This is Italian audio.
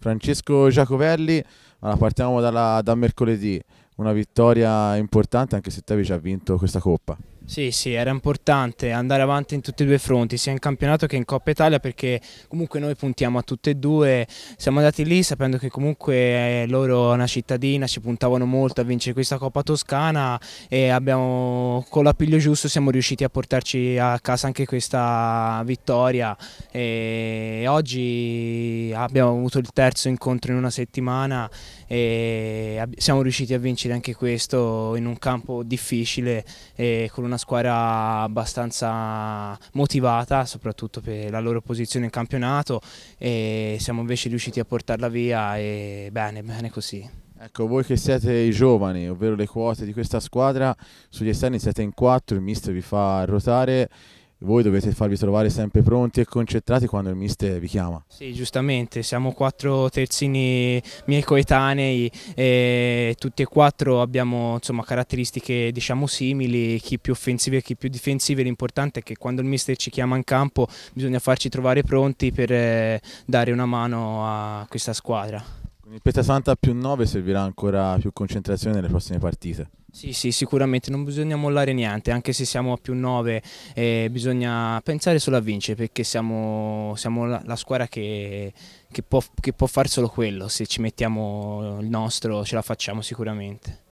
Francesco Giacovelli, allora partiamo dalla, da mercoledì, una vittoria importante anche se Tevi ci ha vinto questa coppa. Sì, sì, era importante andare avanti in tutti e due i fronti, sia in campionato che in Coppa Italia, perché comunque noi puntiamo a tutte e due. Siamo andati lì sapendo che comunque eh, loro, una cittadina, ci puntavano molto a vincere questa Coppa Toscana e abbiamo, con l'appiglio giusto siamo riusciti a portarci a casa anche questa vittoria. E oggi abbiamo avuto il terzo incontro in una settimana e siamo riusciti a vincere anche questo in un campo difficile e con una squadra abbastanza motivata soprattutto per la loro posizione in campionato e siamo invece riusciti a portarla via e bene, bene così. Ecco, voi che siete i giovani, ovvero le quote di questa squadra, sugli esterni siete in quattro, il mister vi fa ruotare voi dovete farvi trovare sempre pronti e concentrati quando il mister vi chiama. Sì, giustamente, siamo quattro terzini miei coetanei e tutti e quattro abbiamo insomma, caratteristiche diciamo simili, chi più offensive e chi più difensive, l'importante è che quando il mister ci chiama in campo bisogna farci trovare pronti per eh, dare una mano a questa squadra. Con il Petta Santa più 9 servirà ancora più concentrazione nelle prossime partite. Sì, sì, sicuramente non bisogna mollare niente, anche se siamo a più 9 eh, bisogna pensare solo a vincere perché siamo, siamo la, la, squadra che, che, può, che può fare solo quello, se ci mettiamo il nostro ce la facciamo sicuramente.